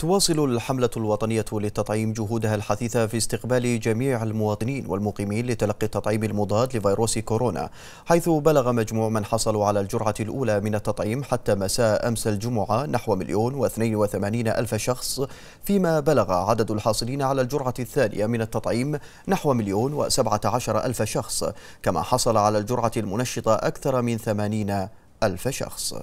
تواصل الحملة الوطنية للتطعيم جهودها الحثيثة في استقبال جميع المواطنين والمقيمين لتلقي التطعيم المضاد لفيروس كورونا حيث بلغ مجموع من حصلوا على الجرعة الأولى من التطعيم حتى مساء أمس الجمعة نحو مليون واثنين وثمانين ألف شخص فيما بلغ عدد الحاصلين على الجرعة الثانية من التطعيم نحو مليون وسبعة عشر ألف شخص كما حصل على الجرعة المنشطة أكثر من ثمانين ألف شخص